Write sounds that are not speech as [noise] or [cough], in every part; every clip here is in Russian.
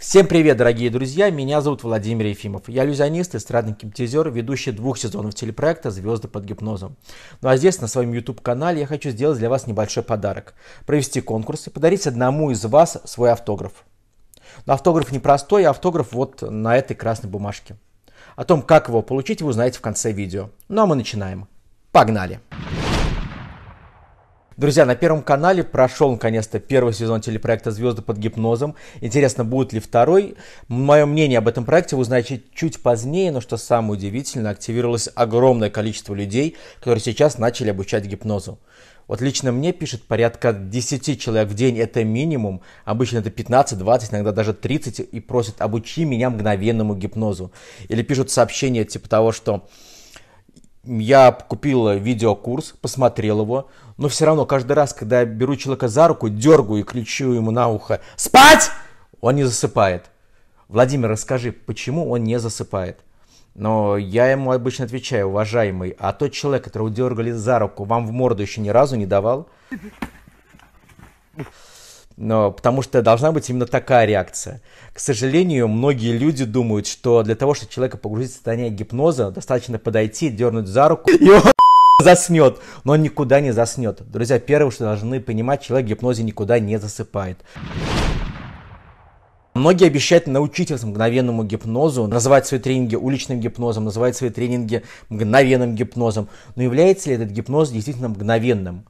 Всем привет, дорогие друзья! Меня зовут Владимир Ефимов. Я иллюзионист, эстрадный гипнотизер, ведущий двух сезонов телепроекта «Звезды под гипнозом». Ну а здесь, на своем YouTube-канале, я хочу сделать для вас небольшой подарок. Провести конкурс и подарить одному из вас свой автограф. Но автограф не простой, а автограф вот на этой красной бумажке. О том, как его получить, вы узнаете в конце видео. Ну а мы начинаем. Погнали! Погнали! Друзья, на Первом канале прошел наконец-то первый сезон телепроекта «Звезды под гипнозом». Интересно, будет ли второй. Мое мнение об этом проекте вы узнаете чуть позднее, но что самое удивительное, активировалось огромное количество людей, которые сейчас начали обучать гипнозу. Вот лично мне пишет порядка 10 человек в день, это минимум. Обычно это 15, 20, иногда даже 30, и просят «обучи меня мгновенному гипнозу». Или пишут сообщения типа того, что я купил видеокурс, посмотрел его, но все равно каждый раз, когда я беру человека за руку, дергаю и кричу ему на ухо «Спать!», он не засыпает. Владимир, расскажи, почему он не засыпает? Но я ему обычно отвечаю, уважаемый, а тот человек, которого дергали за руку, вам в морду еще ни разу не давал? но, потому что должна быть именно такая реакция. К сожалению, многие люди думают, что для того, чтобы человека погрузить в состояние гипноза, достаточно подойти, дернуть за руку, и он заснет, но он никуда не заснет. Друзья, первое, что должны понимать, человек в гипнозе никуда не засыпает. Многие обещают научиться мгновенному гипнозу, называть свои тренинги уличным гипнозом, называть свои тренинги мгновенным гипнозом. Но является ли этот гипноз действительно мгновенным?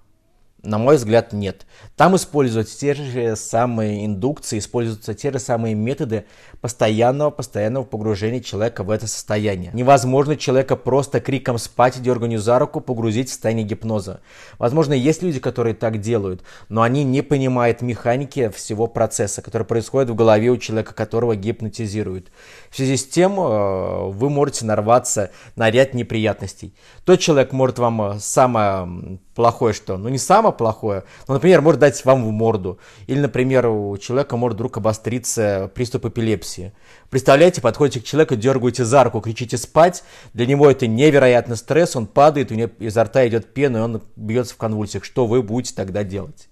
На мой взгляд, нет. Там используются те же самые индукции, используются те же самые методы постоянного, постоянного погружения человека в это состояние. Невозможно человека просто криком спать и дерганию за руку погрузить в состояние гипноза. Возможно, есть люди, которые так делают, но они не понимают механики всего процесса, который происходит в голове у человека, которого гипнотизируют. В связи с тем, э, вы можете нарваться на ряд неприятностей. Тот человек может вам э, самое плохое, что, ну не самое прямо плохое, Ну, например, может дать вам в морду. Или, например, у человека может вдруг обостриться приступ эпилепсии. Представляете, подходите к человеку, дергаете за руку, кричите «спать», для него это невероятный стресс, он падает, у него изо рта идет пена, и он бьется в конвульсиях. Что вы будете тогда делать?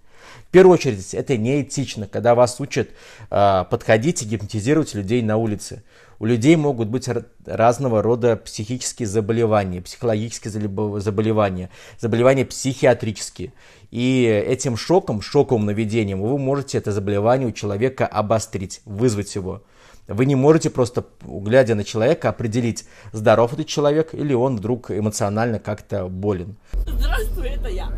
В первую очередь, это неэтично, когда вас учат э, подходить и гипнотизировать людей на улице у людей могут быть разного рода психические заболевания, психологические заболевания, заболевания психиатрические. И этим шоком, шоковым наведением вы можете это заболевание у человека обострить, вызвать его. Вы не можете просто, глядя на человека, определить, здоров этот человек или он вдруг эмоционально как-то болен. Здравствуй, это я.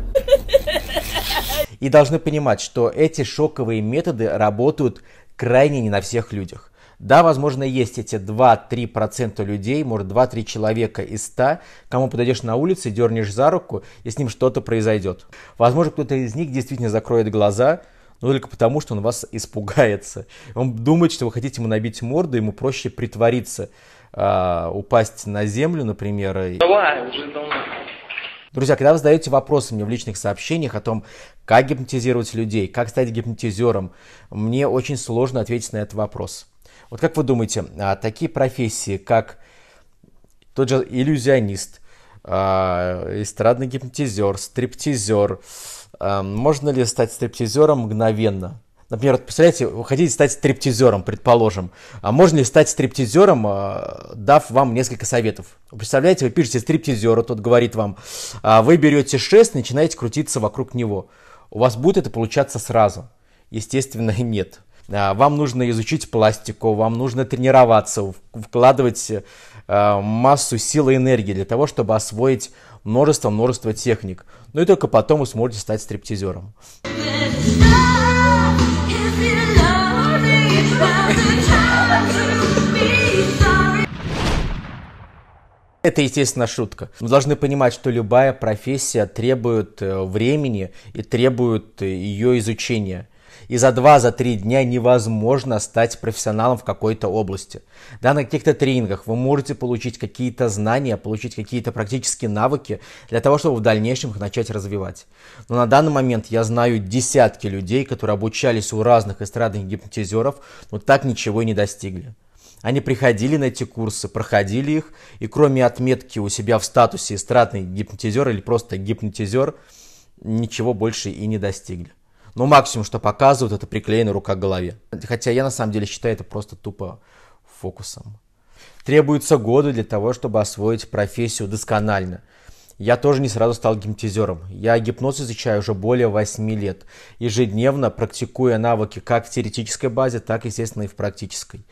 И должны понимать, что эти шоковые методы работают крайне не на всех людях. Да, возможно, есть эти 2-3% людей, может 2-3 человека из 100, кому подойдешь на улице, дернешь за руку, и с ним что-то произойдет. Возможно, кто-то из них действительно закроет глаза, но только потому, что он вас испугается. Он думает, что вы хотите ему набить морду, ему проще притвориться, э, упасть на землю, например. Давай, уже давай. Друзья, когда вы задаете вопросы мне в личных сообщениях о том, как гипнотизировать людей, как стать гипнотизером, мне очень сложно ответить на этот вопрос. Вот как вы думаете, а, такие профессии, как тот же иллюзионист, а, эстрадный гипнотизер, стриптизер, а, можно ли стать стриптизером мгновенно? Например, вот представляете, вы хотите стать стриптизером, предположим. А можно ли стать стриптизером, дав вам несколько советов? Представляете, вы пишете стриптизеру, тот говорит вам, вы берете шест, начинаете крутиться вокруг него. У вас будет это получаться сразу? Естественно, [laughs] нет. А, вам нужно изучить пластику, вам нужно тренироваться, вкладывать э, массу сил и энергии для того, чтобы освоить множество-множество техник. Ну и только потом вы сможете стать стриптизером. Это, естественно, шутка. Мы должны понимать, что любая профессия требует э, времени и требует э, ее изучения и за 2-3 дня невозможно стать профессионалом в какой-то области. Да, на каких-то тренингах вы можете получить какие-то знания, получить какие-то практические навыки для того, чтобы в дальнейшем их начать развивать. Но на данный момент я знаю десятки людей, которые обучались у разных эстрадных гипнотизеров, но так ничего и не достигли. Они приходили на эти курсы, проходили их, и кроме отметки у себя в статусе эстрадный гипнотизер или просто гипнотизер, ничего больше и не достигли. Но максимум, что показывают, это приклеенная рука к голове. Хотя я на самом деле считаю это просто тупо фокусом. Требуются годы для того, чтобы освоить профессию досконально. Я тоже не сразу стал гипнотизером. Я гипноз изучаю уже более 8 лет, ежедневно практикуя навыки как в теоретической базе, так, естественно, и в практической.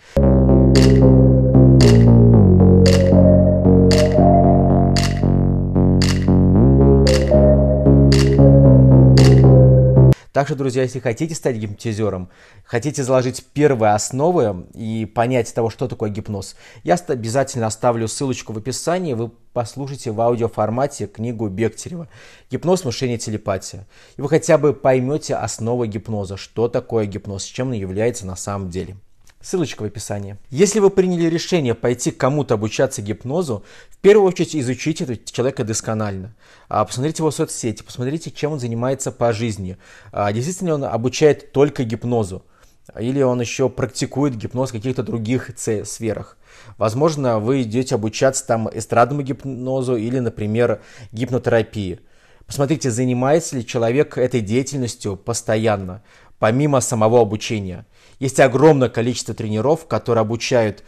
Так что, друзья, если хотите стать гипнотизером, хотите заложить первые основы и понять того, что такое гипноз, я обязательно оставлю ссылочку в описании, вы послушайте в аудиоформате книгу Бегтерева «Гипноз, мышление, телепатия». И вы хотя бы поймете основы гипноза, что такое гипноз, чем он является на самом деле. Ссылочка в описании. Если вы приняли решение пойти кому-то обучаться гипнозу, в первую очередь изучите этого человека досконально. А, посмотрите его соцсети, посмотрите, чем он занимается по жизни. А, действительно он обучает только гипнозу? Или он еще практикует гипноз в каких-то других сферах? Возможно, вы идете обучаться там эстрадному гипнозу или, например, гипнотерапии. Посмотрите, занимается ли человек этой деятельностью постоянно помимо самого обучения. Есть огромное количество тренеров, которые обучают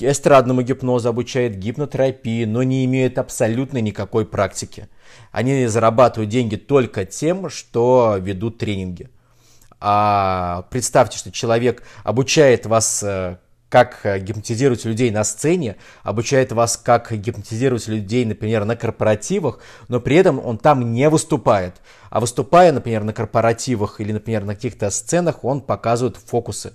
эстрадному гипнозу, обучают гипнотерапии, но не имеют абсолютно никакой практики. Они зарабатывают деньги только тем, что ведут тренинги. А представьте, что человек обучает вас э, как э, гипнотизировать людей на сцене, обучает вас, как гипнотизировать людей, например, на корпоративах, но при этом он там не выступает. А выступая, например, на корпоративах или, например, на каких-то сценах, он показывает фокусы.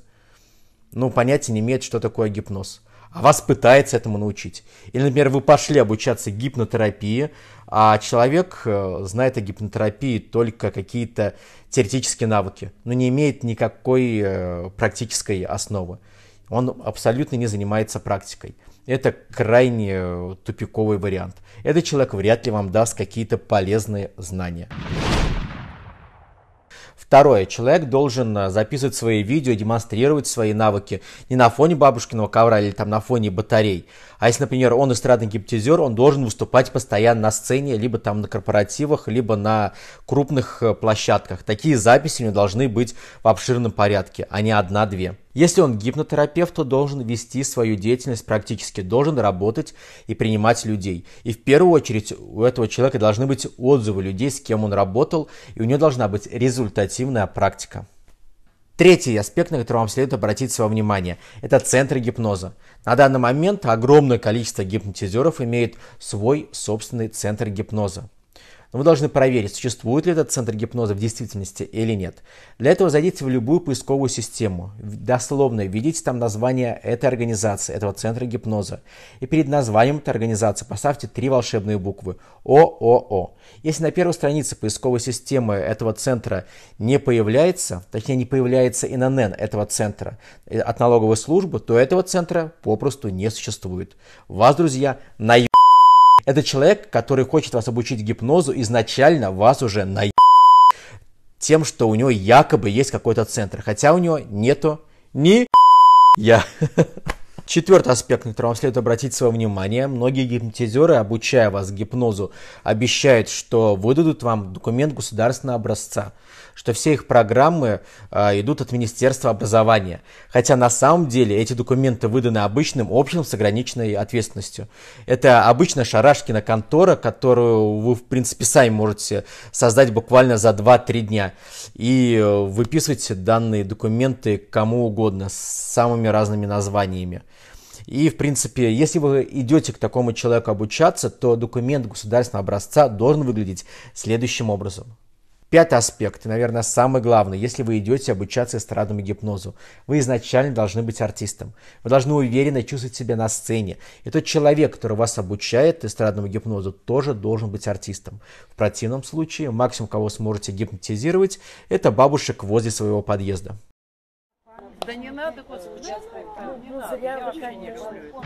Ну, понятия не имеет, что такое гипноз. А вас пытается этому научить. Или, например, вы пошли обучаться гипнотерапии, а человек э, знает о гипнотерапии только какие-то теоретические навыки, но не имеет никакой э, практической основы он абсолютно не занимается практикой. Это крайне э, тупиковый вариант. Этот человек вряд ли вам даст какие-то полезные знания. Второе. Человек должен э, записывать свои видео, демонстрировать свои навыки не на фоне бабушкиного ковра или там на фоне батарей. А если, например, он эстрадный гипнотизер, он должен выступать постоянно на сцене, либо там на корпоративах, либо на крупных э, площадках. Такие записи у него должны быть в обширном порядке, а не одна-две. Если он гипнотерапевт, то должен вести свою деятельность практически, должен работать и принимать людей. И в первую очередь у этого человека должны быть отзывы людей, с кем он работал, и у него должна быть результативность активная практика. Третий аспект, на который вам следует обратить свое внимание, это центр гипноза. На данный момент огромное количество гипнотизеров имеет свой собственный центр гипноза но вы должны проверить, существует ли этот центр гипноза в действительности или нет. Для этого зайдите в любую поисковую систему, дословно введите там название этой организации, этого центра гипноза, и перед названием этой организации поставьте три волшебные буквы ООО. Если на первой странице поисковой системы этого центра не появляется, точнее не появляется и на ИНН этого центра э, от налоговой службы, то этого центра попросту не существует. Вас, друзья, на наеб это человек, который хочет вас обучить гипнозу, изначально вас уже на тем, что у него якобы есть какой-то центр, хотя у него нету ни я. [laughs] Четвертый аспект, на котором вам следует обратить свое внимание. Многие гипнотизеры, обучая вас гипнозу, обещают, что выдадут вам документ государственного образца, что все их программы э, идут от Министерства образования. Хотя на самом деле эти документы выданы обычным общим с ограниченной ответственностью. Это обычная шарашкина контора, которую вы, в принципе, сами можете создать буквально за 2-3 дня. И выписывать данные документы кому угодно с самыми разными названиями. И, в принципе, если вы идете к такому человеку обучаться, то документ государственного образца должен выглядеть следующим образом. Пятый аспект, наверное, самый главный, если вы идете обучаться эстрадному гипнозу. Вы изначально должны быть артистом. Вы должны уверенно чувствовать себя на сцене. И тот человек, который вас обучает эстрадному гипнозу, тоже должен быть артистом. В противном случае, максимум, кого сможете гипнотизировать, это бабушек возле своего подъезда. Да не надо, господи, да, ну, не ну, надо. Зря я вообще не люблю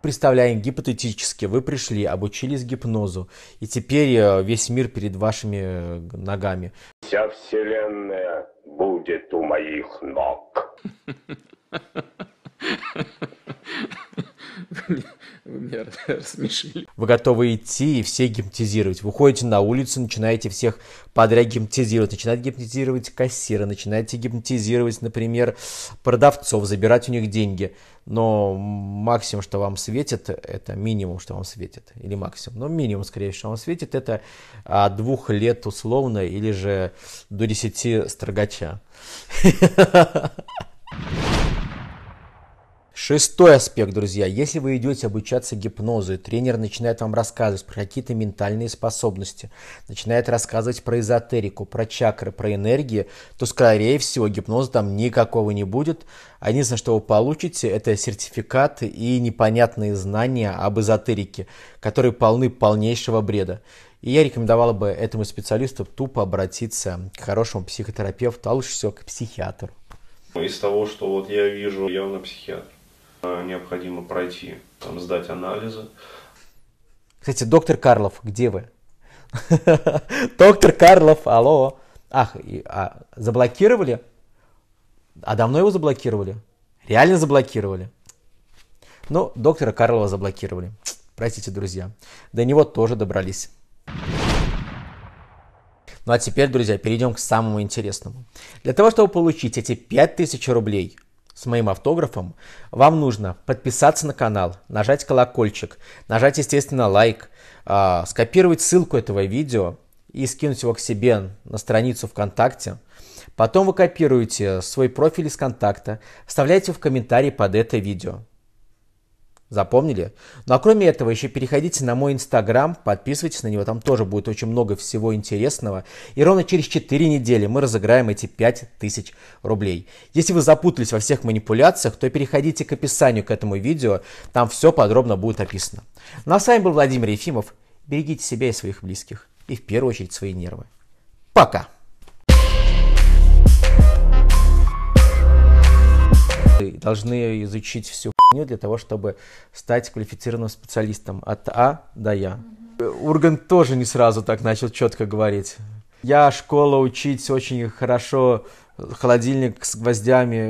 Представляем гипотетически, вы пришли, обучились гипнозу, и теперь э, весь мир перед вашими э, ногами. Вся вселенная будет у моих ног. [laughs] Вы меня [laughs] рассмешили. Вы готовы идти и все гипнотизировать. Вы ходите на улицу, начинаете всех подряд гипнотизировать. Начинаете гипнотизировать кассира, начинаете гипнотизировать, например, продавцов, забирать у них деньги. Но максимум, что вам светит, это минимум, что вам светит. Или максимум. Но минимум, скорее всего, что вам светит, это от а, двух лет условно или же до десяти строгача. [laughs] Шестой аспект, друзья. Если вы идете обучаться гипнозу, и тренер начинает вам рассказывать про какие-то ментальные способности, начинает рассказывать про эзотерику, про чакры, про энергии, то, скорее всего, гипноза там никакого не будет. А единственное, что вы получите, это сертификаты и непонятные знания об эзотерике, которые полны полнейшего бреда. И я рекомендовал бы этому специалисту тупо обратиться к хорошему психотерапевту, а лучше всего к психиатру. Из того, что вот я вижу, явно психиатр. Э, необходимо пройти, там, сдать анализы. Кстати, доктор Карлов, где вы? [laughs] Доктор Карлов, алло. Ах, а, заблокировали? А давно его заблокировали? Реально заблокировали? Ну, доктора Карлова заблокировали. Простите, друзья. До него тоже добрались. Ну а теперь, друзья, перейдем к самому интересному. Для того, чтобы получить эти 5000 рублей – с моим автографом, вам нужно подписаться на канал, нажать колокольчик, нажать, естественно, лайк, а, скопировать ссылку этого видео и скинуть его к себе на страницу ВКонтакте. Потом вы копируете свой профиль из контакта, вставляете в комментарии под это видео. Запомнили? Ну а кроме этого, еще переходите на мой инстаграм, подписывайтесь на него, там тоже будет очень много всего интересного. И ровно через 4 недели мы разыграем эти 5000 рублей. Если вы запутались во всех манипуляциях, то переходите к описанию к этому видео, там все подробно будет описано. Ну а с вами был Владимир Ефимов. Берегите себя и своих близких, и в первую очередь свои нервы. Пока! должны изучить всю хуйню для того, чтобы стать квалифицированным специалистом от А до Я. Урган тоже не сразу так начал четко говорить. Я школа учить очень хорошо, холодильник с гвоздями,